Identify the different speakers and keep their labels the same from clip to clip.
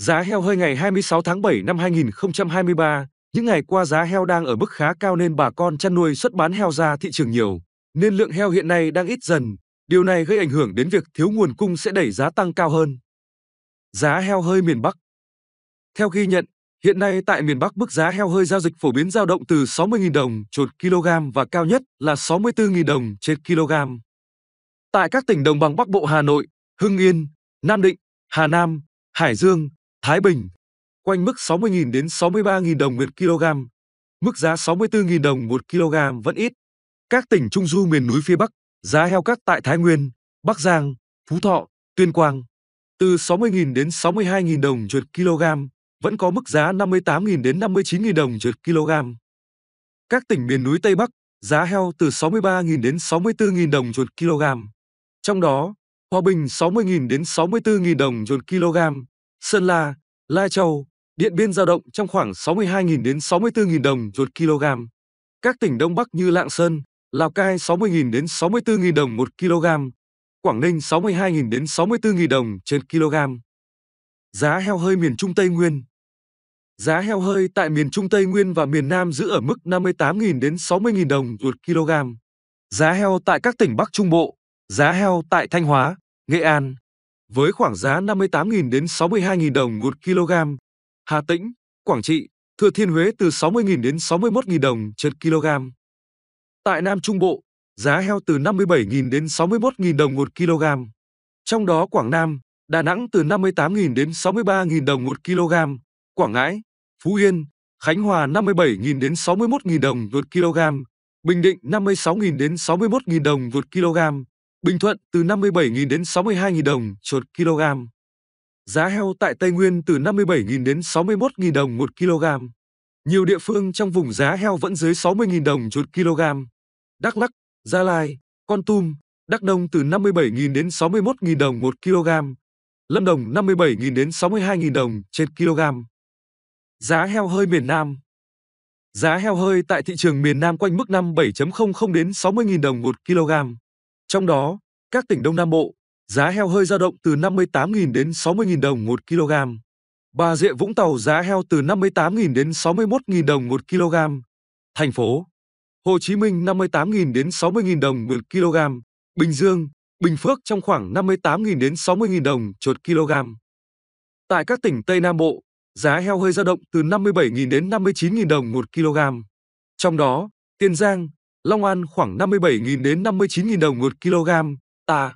Speaker 1: Giá heo hơi ngày 26 tháng 7 năm 2023, những ngày qua giá heo đang ở mức khá cao nên bà con chăn nuôi xuất bán heo ra thị trường nhiều, nên lượng heo hiện nay đang ít dần, điều này gây ảnh hưởng đến việc thiếu nguồn cung sẽ đẩy giá tăng cao hơn. Giá heo hơi miền Bắc Theo ghi nhận, hiện nay tại miền Bắc mức giá heo hơi giao dịch phổ biến dao động từ 60.000 đồng trên kg và cao nhất là 64.000 đồng trên kg. Tại các tỉnh đồng bằng Bắc Bộ Hà Nội, Hưng Yên, Nam Định, Hà Nam, Hải Dương, Thái Bình, quanh mức 60.000 đến 63.000 đồng một kg, mức giá 64.000 đồng một kg vẫn ít. Các tỉnh trung du miền núi phía Bắc, giá heo cắt tại Thái Nguyên, Bắc Giang, Phú Thọ, Tuyên Quang từ 60.000 đến 62.000 đồng một kg, vẫn có mức giá 58.000 đến 59.000 đồng một kg. Các tỉnh miền núi Tây Bắc, giá heo từ 63.000 đến 64.000 đồng một kg. Trong đó, Hòa Bình 60.000 đến 64.000 đồng một kg, Sơn La, Lai Châu, Điện Biên dao động trong khoảng 62.000 đến 64.000 đồng một kg. Các tỉnh Đông Bắc như Lạng Sơn, Lào Cai 60.000 đến 64.000 đồng một kg, Quảng Ninh 62.000 đến 64.000 đồng trên kg. Giá heo hơi miền Trung Tây Nguyên Giá heo hơi tại miền Trung Tây Nguyên và miền Nam giữ ở mức 58.000 đến 60.000 đồng một kg. Giá heo tại các tỉnh Bắc Trung Bộ, giá heo tại Thanh Hóa, Nghệ An, với khoảng giá 58.000 đến 62.000 đồng một kg, Hà Tĩnh, Quảng Trị, Thừa Thiên Huế từ 60.000 đến 61.000 đồng trên kg. Tại Nam Trung Bộ, giá heo từ 57.000 đến 61.000 đồng một kg. Trong đó Quảng Nam, Đà Nẵng từ 58.000 đến 63.000 đồng một kg, Quảng Ngãi, Phú Yên, Khánh Hòa 57.000 đến 61.000 đồng một kg, Bình Định 56.000 đến 61.000 đồng một kg, Bình Thuận từ 57.000 đến 62.000 đồng một kg. Giá heo tại Tây Nguyên từ 57.000 đến 61.000 đồng một kg. Nhiều địa phương trong vùng giá heo vẫn dưới 60.000 đồng một kg. Đắk lắc, Gia Lai, Con Tum, Đắk Nông từ 57.000 đến 61.000 đồng một kg. Lâm Đồng 57.000 đến 62.000 đồng trên kg. Giá heo hơi miền Nam Giá heo hơi tại thị trường miền Nam quanh mức 57.00 đến 60.000 đồng một kg. Trong đó, các tỉnh Đông Nam Bộ, giá heo hơi dao động từ 58.000 đến 60.000 đồng 1 kg. Bà Rịa Vũng Tàu giá heo từ 58.000 đến 61.000 đồng 1 kg. Thành phố Hồ Chí Minh 58.000 đến 60.000 đồng 1 kg. Bình Dương, Bình Phước trong khoảng 58.000 đến 60.000 đồng chuột kg. Tại các tỉnh Tây Nam Bộ, giá heo hơi dao động từ 57.000 đến 59.000 đồng 1 kg. Trong đó, Tiền Giang, Long An khoảng 57.000 đến 59.000 đồng một kg, ta,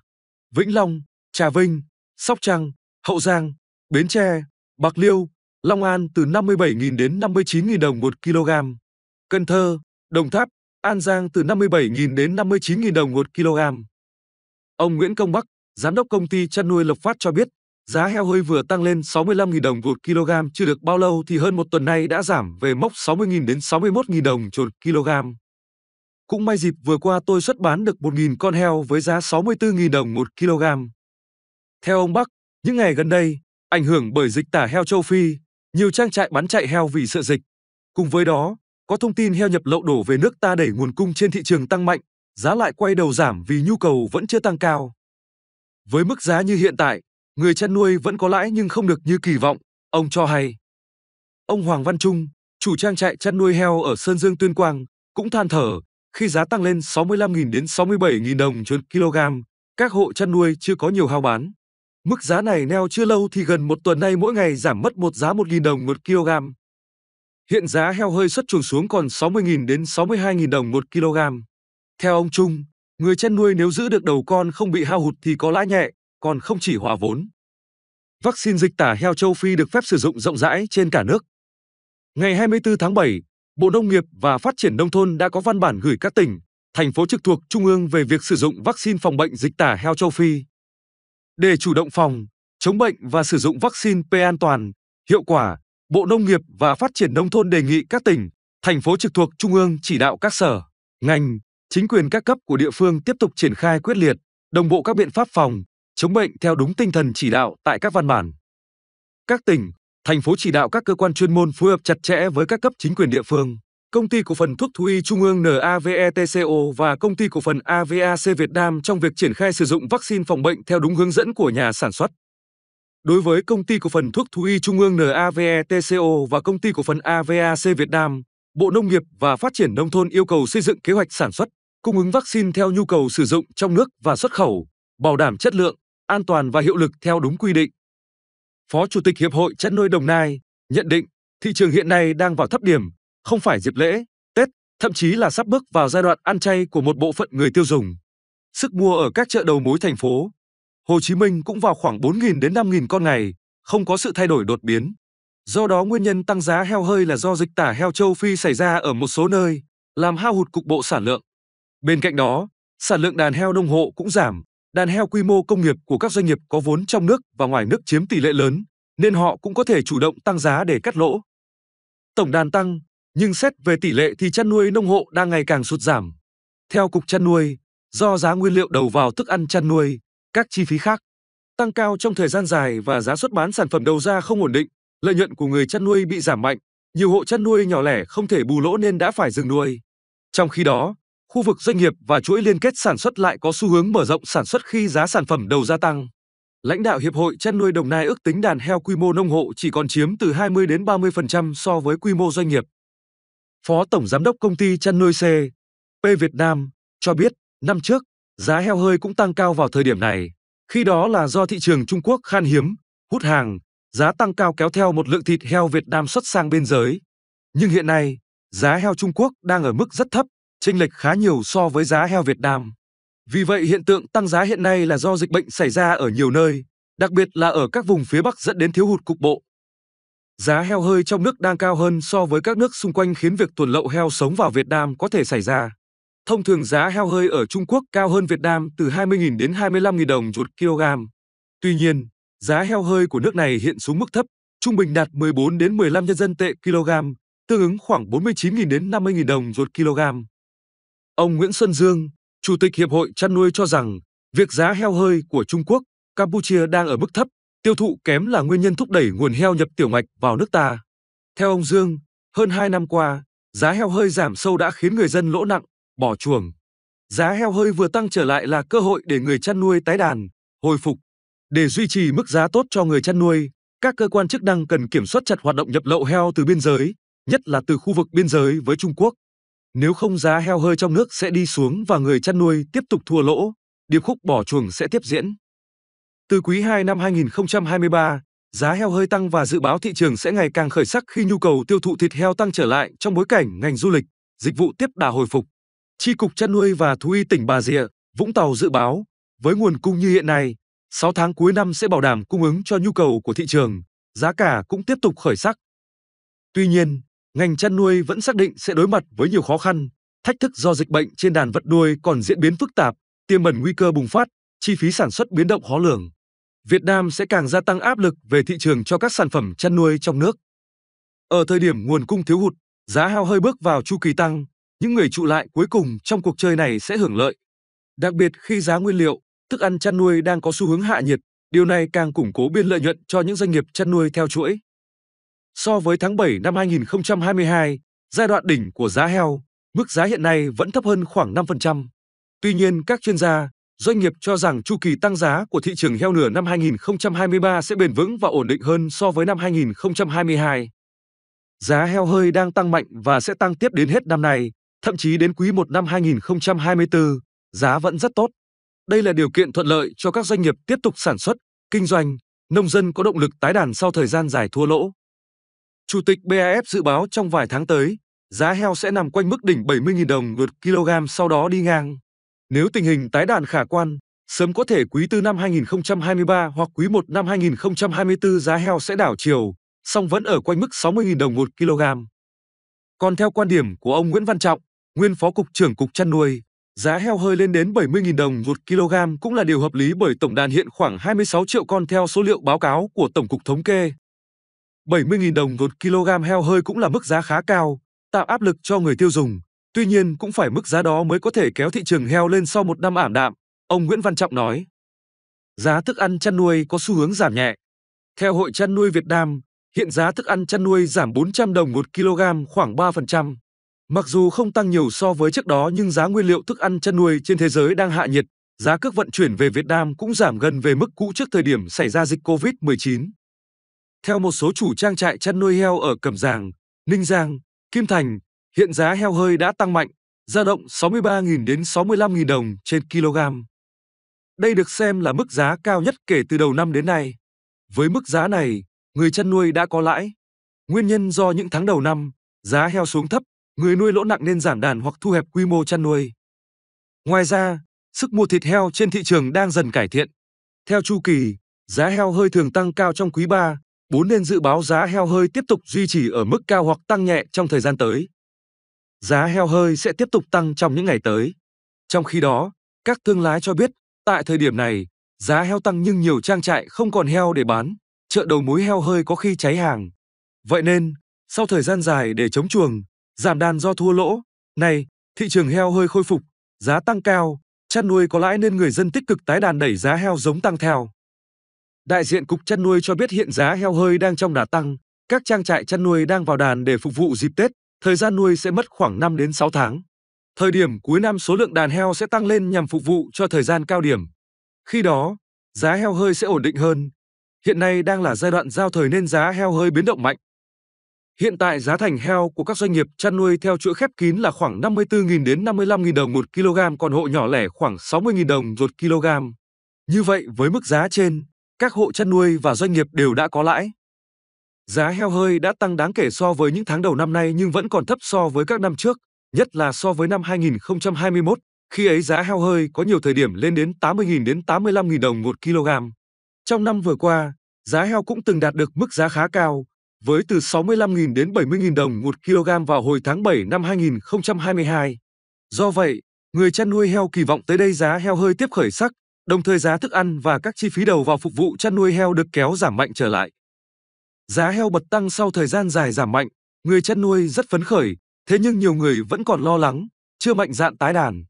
Speaker 1: Vĩnh Long, Trà Vinh, Sóc Trăng, Hậu Giang, Bến Tre, Bạc Liêu, Long An từ 57.000 đến 59.000 đồng một kg. Cần Thơ, Đồng Tháp, An Giang từ 57.000 đến 59.000 đồng một kg. Ông Nguyễn Công Bắc, giám đốc công ty chăn nuôi Lộc Phát cho biết, giá heo hơi vừa tăng lên 65.000 đồng một kg chưa được bao lâu thì hơn một tuần nay đã giảm về mốc 60.000 đến 61.000 đồng một kg. Cũng may dịp vừa qua tôi xuất bán được 1.000 con heo với giá 64.000 đồng 1 kg. Theo ông Bắc, những ngày gần đây, ảnh hưởng bởi dịch tả heo châu Phi, nhiều trang trại bán chạy heo vì sợ dịch. Cùng với đó, có thông tin heo nhập lậu đổ về nước ta đẩy nguồn cung trên thị trường tăng mạnh, giá lại quay đầu giảm vì nhu cầu vẫn chưa tăng cao. Với mức giá như hiện tại, người chăn nuôi vẫn có lãi nhưng không được như kỳ vọng, ông cho hay. Ông Hoàng Văn Trung, chủ trang trại chăn nuôi heo ở Sơn Dương Tuyên Quang, cũng than thở, khi giá tăng lên 65.000 đến 67.000 đồng trên kg, các hộ chăn nuôi chưa có nhiều hao bán. Mức giá này neo chưa lâu thì gần một tuần nay mỗi ngày giảm mất một giá 1.000 đồng một kg. Hiện giá heo hơi xuất chuồng xuống còn 60.000 đến 62.000 đồng một kg. Theo ông Trung, người chăn nuôi nếu giữ được đầu con không bị hao hụt thì có lãi nhẹ, còn không chỉ hòa vốn. Vaccine dịch tả heo châu Phi được phép sử dụng rộng rãi trên cả nước. Ngày 24 tháng 7, Bộ Nông nghiệp và Phát triển Nông thôn đã có văn bản gửi các tỉnh, thành phố trực thuộc Trung ương về việc sử dụng vaccine phòng bệnh dịch tả heo châu Phi. Để chủ động phòng, chống bệnh và sử dụng vaccine P an toàn, hiệu quả, Bộ Nông nghiệp và Phát triển Nông thôn đề nghị các tỉnh, thành phố trực thuộc Trung ương chỉ đạo các sở, ngành, chính quyền các cấp của địa phương tiếp tục triển khai quyết liệt, đồng bộ các biện pháp phòng, chống bệnh theo đúng tinh thần chỉ đạo tại các văn bản. Các tỉnh, thành phố chỉ đạo các cơ quan chuyên môn phối hợp chặt chẽ với các cấp chính quyền địa phương, công ty cổ phần thuốc thú y trung ương NAVETCO và công ty cổ phần AVAC Việt Nam trong việc triển khai sử dụng vaccine phòng bệnh theo đúng hướng dẫn của nhà sản xuất. Đối với công ty cổ phần thuốc thú y trung ương NAVETCO và công ty cổ phần AVAC Việt Nam, Bộ Nông nghiệp và Phát triển Nông thôn yêu cầu xây dựng kế hoạch sản xuất, cung ứng vaccine theo nhu cầu sử dụng trong nước và xuất khẩu, bảo đảm chất lượng, an toàn và hiệu lực theo đúng quy định. Phó Chủ tịch Hiệp hội chăn nuôi Đồng Nai nhận định thị trường hiện nay đang vào thấp điểm, không phải dịp lễ, Tết, thậm chí là sắp bước vào giai đoạn ăn chay của một bộ phận người tiêu dùng. Sức mua ở các chợ đầu mối thành phố Hồ Chí Minh cũng vào khoảng 4.000 đến 5.000 con ngày, không có sự thay đổi đột biến. Do đó nguyên nhân tăng giá heo hơi là do dịch tả heo châu Phi xảy ra ở một số nơi, làm hao hụt cục bộ sản lượng. Bên cạnh đó, sản lượng đàn heo đông hộ cũng giảm, đàn heo quy mô công nghiệp của các doanh nghiệp có vốn trong nước và ngoài nước chiếm tỷ lệ lớn, nên họ cũng có thể chủ động tăng giá để cắt lỗ. Tổng đàn tăng, nhưng xét về tỷ lệ thì chăn nuôi nông hộ đang ngày càng sụt giảm. Theo Cục Chăn nuôi, do giá nguyên liệu đầu vào thức ăn chăn nuôi, các chi phí khác tăng cao trong thời gian dài và giá xuất bán sản phẩm đầu ra không ổn định, lợi nhuận của người chăn nuôi bị giảm mạnh, nhiều hộ chăn nuôi nhỏ lẻ không thể bù lỗ nên đã phải dừng nuôi. Trong khi đó, khu vực doanh nghiệp và chuỗi liên kết sản xuất lại có xu hướng mở rộng sản xuất khi giá sản phẩm đầu gia tăng. Lãnh đạo Hiệp hội chăn nuôi Đồng Nai ước tính đàn heo quy mô nông hộ chỉ còn chiếm từ 20 đến 30% so với quy mô doanh nghiệp. Phó Tổng Giám đốc Công ty Chăn nuôi C, P Việt Nam, cho biết, năm trước, giá heo hơi cũng tăng cao vào thời điểm này. Khi đó là do thị trường Trung Quốc khan hiếm, hút hàng, giá tăng cao kéo theo một lượng thịt heo Việt Nam xuất sang biên giới. Nhưng hiện nay, giá heo Trung Quốc đang ở mức rất thấp, chênh lệch khá nhiều so với giá heo Việt Nam. Vì vậy hiện tượng tăng giá hiện nay là do dịch bệnh xảy ra ở nhiều nơi, đặc biệt là ở các vùng phía Bắc dẫn đến thiếu hụt cục bộ. Giá heo hơi trong nước đang cao hơn so với các nước xung quanh khiến việc tuần lậu heo sống vào Việt Nam có thể xảy ra. Thông thường giá heo hơi ở Trung Quốc cao hơn Việt Nam từ 20.000 đến 25.000 đồng một kg. Tuy nhiên, giá heo hơi của nước này hiện xuống mức thấp, trung bình đạt 14 đến 15 nhân dân tệ kg, tương ứng khoảng 49.000 đến 50.000 đồng một kg. Ông Nguyễn Xuân Dương, Chủ tịch Hiệp hội chăn nuôi cho rằng việc giá heo hơi của Trung Quốc, Campuchia đang ở mức thấp, tiêu thụ kém là nguyên nhân thúc đẩy nguồn heo nhập tiểu ngạch vào nước ta. Theo ông Dương, hơn 2 năm qua, giá heo hơi giảm sâu đã khiến người dân lỗ nặng, bỏ chuồng. Giá heo hơi vừa tăng trở lại là cơ hội để người chăn nuôi tái đàn, hồi phục. Để duy trì mức giá tốt cho người chăn nuôi, các cơ quan chức năng cần kiểm soát chặt hoạt động nhập lậu heo từ biên giới, nhất là từ khu vực biên giới với Trung Quốc. Nếu không giá heo hơi trong nước sẽ đi xuống và người chăn nuôi tiếp tục thua lỗ, điệp khúc bỏ chuồng sẽ tiếp diễn. Từ quý 2 năm 2023, giá heo hơi tăng và dự báo thị trường sẽ ngày càng khởi sắc khi nhu cầu tiêu thụ thịt heo tăng trở lại trong bối cảnh ngành du lịch, dịch vụ tiếp đà hồi phục. Chi cục chăn nuôi và thú y tỉnh Bà Rịa, Vũng Tàu dự báo, với nguồn cung như hiện nay, 6 tháng cuối năm sẽ bảo đảm cung ứng cho nhu cầu của thị trường, giá cả cũng tiếp tục khởi sắc. Tuy nhiên, ngành chăn nuôi vẫn xác định sẽ đối mặt với nhiều khó khăn, thách thức do dịch bệnh trên đàn vật nuôi còn diễn biến phức tạp, tiềm ẩn nguy cơ bùng phát, chi phí sản xuất biến động khó lường. Việt Nam sẽ càng gia tăng áp lực về thị trường cho các sản phẩm chăn nuôi trong nước. Ở thời điểm nguồn cung thiếu hụt, giá heo hơi bước vào chu kỳ tăng, những người trụ lại cuối cùng trong cuộc chơi này sẽ hưởng lợi. Đặc biệt khi giá nguyên liệu, thức ăn chăn nuôi đang có xu hướng hạ nhiệt, điều này càng củng cố biên lợi nhuận cho những doanh nghiệp chăn nuôi theo chuỗi. So với tháng 7 năm 2022, giai đoạn đỉnh của giá heo, mức giá hiện nay vẫn thấp hơn khoảng 5%. Tuy nhiên, các chuyên gia, doanh nghiệp cho rằng chu kỳ tăng giá của thị trường heo nửa năm 2023 sẽ bền vững và ổn định hơn so với năm 2022. Giá heo hơi đang tăng mạnh và sẽ tăng tiếp đến hết năm nay, thậm chí đến quý 1 năm 2024, giá vẫn rất tốt. Đây là điều kiện thuận lợi cho các doanh nghiệp tiếp tục sản xuất, kinh doanh, nông dân có động lực tái đàn sau thời gian dài thua lỗ. Chủ tịch BAF dự báo trong vài tháng tới, giá heo sẽ nằm quanh mức đỉnh 70.000 đồng một kg sau đó đi ngang. Nếu tình hình tái đàn khả quan, sớm có thể quý tư năm 2023 hoặc quý 1 năm 2024 giá heo sẽ đảo chiều, song vẫn ở quanh mức 60.000 đồng một kg. Còn theo quan điểm của ông Nguyễn Văn Trọng, nguyên phó cục trưởng cục chăn nuôi, giá heo hơi lên đến 70.000 đồng một kg cũng là điều hợp lý bởi tổng đàn hiện khoảng 26 triệu con theo số liệu báo cáo của Tổng cục Thống kê. 70.000 đồng một kg heo hơi cũng là mức giá khá cao, tạo áp lực cho người tiêu dùng. Tuy nhiên cũng phải mức giá đó mới có thể kéo thị trường heo lên sau một năm ảm đạm, ông Nguyễn Văn Trọng nói. Giá thức ăn chăn nuôi có xu hướng giảm nhẹ. Theo Hội chăn nuôi Việt Nam, hiện giá thức ăn chăn nuôi giảm 400 đồng một kg khoảng 3%. Mặc dù không tăng nhiều so với trước đó nhưng giá nguyên liệu thức ăn chăn nuôi trên thế giới đang hạ nhiệt, giá cước vận chuyển về Việt Nam cũng giảm gần về mức cũ trước thời điểm xảy ra dịch COVID-19. Theo một số chủ trang trại chăn nuôi heo ở Cẩm Giàng, Ninh Giang, Kim Thành, hiện giá heo hơi đã tăng mạnh, dao động 63.000 đến 65.000 đồng trên kg. Đây được xem là mức giá cao nhất kể từ đầu năm đến nay. Với mức giá này, người chăn nuôi đã có lãi. Nguyên nhân do những tháng đầu năm, giá heo xuống thấp, người nuôi lỗ nặng nên giảm đàn hoặc thu hẹp quy mô chăn nuôi. Ngoài ra, sức mua thịt heo trên thị trường đang dần cải thiện. Theo chu kỳ, giá heo hơi thường tăng cao trong quý 3, 4 nên dự báo giá heo hơi tiếp tục duy trì ở mức cao hoặc tăng nhẹ trong thời gian tới. Giá heo hơi sẽ tiếp tục tăng trong những ngày tới. Trong khi đó, các thương lái cho biết, tại thời điểm này, giá heo tăng nhưng nhiều trang trại không còn heo để bán, chợ đầu mối heo hơi có khi cháy hàng. Vậy nên, sau thời gian dài để chống chuồng, giảm đàn do thua lỗ, nay thị trường heo hơi khôi phục, giá tăng cao, chăn nuôi có lãi nên người dân tích cực tái đàn đẩy giá heo giống tăng theo. Đại diện Cục Chăn nuôi cho biết hiện giá heo hơi đang trong đà tăng, các trang trại chăn nuôi đang vào đàn để phục vụ dịp Tết, thời gian nuôi sẽ mất khoảng 5 đến 6 tháng. Thời điểm cuối năm số lượng đàn heo sẽ tăng lên nhằm phục vụ cho thời gian cao điểm. Khi đó, giá heo hơi sẽ ổn định hơn. Hiện nay đang là giai đoạn giao thời nên giá heo hơi biến động mạnh. Hiện tại giá thành heo của các doanh nghiệp chăn nuôi theo chuỗi khép kín là khoảng 54.000 đến 55.000 đồng một kg, còn hộ nhỏ lẻ khoảng 60.000 đồng một kg. Như vậy với mức giá trên, các hộ chăn nuôi và doanh nghiệp đều đã có lãi. Giá heo hơi đã tăng đáng kể so với những tháng đầu năm nay nhưng vẫn còn thấp so với các năm trước, nhất là so với năm 2021, khi ấy giá heo hơi có nhiều thời điểm lên đến 80.000 đến 85.000 đồng một kg. Trong năm vừa qua, giá heo cũng từng đạt được mức giá khá cao, với từ 65.000 đến 70.000 đồng một kg vào hồi tháng 7 năm 2022. Do vậy, người chăn nuôi heo kỳ vọng tới đây giá heo hơi tiếp khởi sắc, Đồng thời giá thức ăn và các chi phí đầu vào phục vụ chăn nuôi heo được kéo giảm mạnh trở lại. Giá heo bật tăng sau thời gian dài giảm mạnh, người chăn nuôi rất phấn khởi, thế nhưng nhiều người vẫn còn lo lắng, chưa mạnh dạn tái đàn.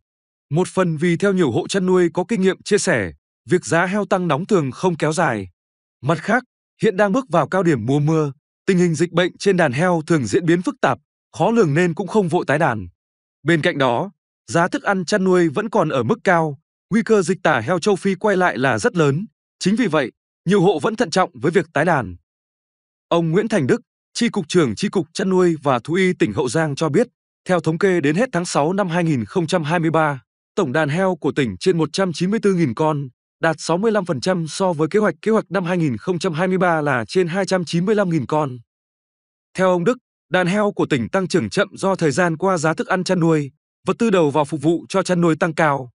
Speaker 1: Một phần vì theo nhiều hộ chăn nuôi có kinh nghiệm chia sẻ, việc giá heo tăng nóng thường không kéo dài. Mặt khác, hiện đang bước vào cao điểm mùa mưa, tình hình dịch bệnh trên đàn heo thường diễn biến phức tạp, khó lường nên cũng không vội tái đàn. Bên cạnh đó, giá thức ăn chăn nuôi vẫn còn ở mức cao, nguy cơ dịch tả heo châu Phi quay lại là rất lớn. Chính vì vậy, nhiều hộ vẫn thận trọng với việc tái đàn. Ông Nguyễn Thành Đức, Tri Cục trưởng Tri Cục Chăn nuôi và Thú y tỉnh Hậu Giang cho biết, theo thống kê đến hết tháng 6 năm 2023, tổng đàn heo của tỉnh trên 194.000 con, đạt 65% so với kế hoạch kế hoạch năm 2023 là trên 295.000 con. Theo ông Đức, đàn heo của tỉnh tăng trưởng chậm do thời gian qua giá thức ăn chăn nuôi, vật tư đầu vào phục vụ cho chăn nuôi tăng cao.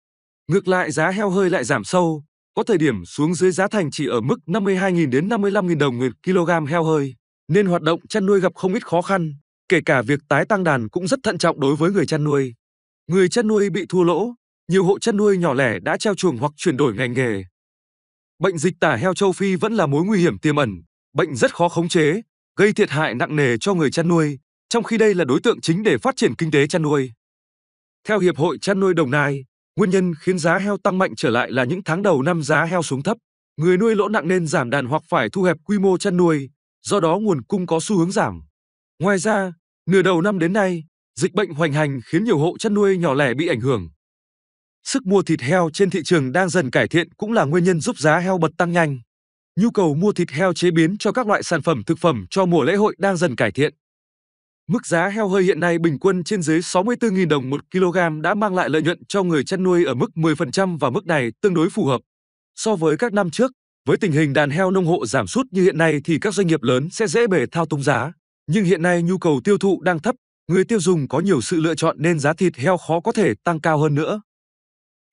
Speaker 1: Ngược lại giá heo hơi lại giảm sâu, có thời điểm xuống dưới giá thành chỉ ở mức 52.000 đến 55.000 đồng một kg heo hơi, nên hoạt động chăn nuôi gặp không ít khó khăn, kể cả việc tái tăng đàn cũng rất thận trọng đối với người chăn nuôi. Người chăn nuôi bị thua lỗ, nhiều hộ chăn nuôi nhỏ lẻ đã treo chuồng hoặc chuyển đổi ngành nghề. Bệnh dịch tả heo châu Phi vẫn là mối nguy hiểm tiềm ẩn, bệnh rất khó khống chế, gây thiệt hại nặng nề cho người chăn nuôi, trong khi đây là đối tượng chính để phát triển kinh tế chăn nuôi. Theo Hiệp hội Chăn nuôi Đồng Nai, Nguyên nhân khiến giá heo tăng mạnh trở lại là những tháng đầu năm giá heo xuống thấp, người nuôi lỗ nặng nên giảm đàn hoặc phải thu hẹp quy mô chăn nuôi, do đó nguồn cung có xu hướng giảm. Ngoài ra, nửa đầu năm đến nay, dịch bệnh hoành hành khiến nhiều hộ chăn nuôi nhỏ lẻ bị ảnh hưởng. Sức mua thịt heo trên thị trường đang dần cải thiện cũng là nguyên nhân giúp giá heo bật tăng nhanh. Nhu cầu mua thịt heo chế biến cho các loại sản phẩm thực phẩm cho mùa lễ hội đang dần cải thiện. Mức giá heo hơi hiện nay bình quân trên dưới 64.000 đồng một kg đã mang lại lợi nhuận cho người chăn nuôi ở mức 10% và mức này tương đối phù hợp. So với các năm trước, với tình hình đàn heo nông hộ giảm sút như hiện nay thì các doanh nghiệp lớn sẽ dễ bề thao túng giá. Nhưng hiện nay nhu cầu tiêu thụ đang thấp, người tiêu dùng có nhiều sự lựa chọn nên giá thịt heo khó có thể tăng cao hơn nữa.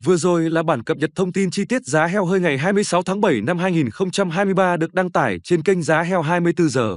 Speaker 1: Vừa rồi là bản cập nhật thông tin chi tiết giá heo hơi ngày 26 tháng 7 năm 2023 được đăng tải trên kênh Giá Heo 24 giờ.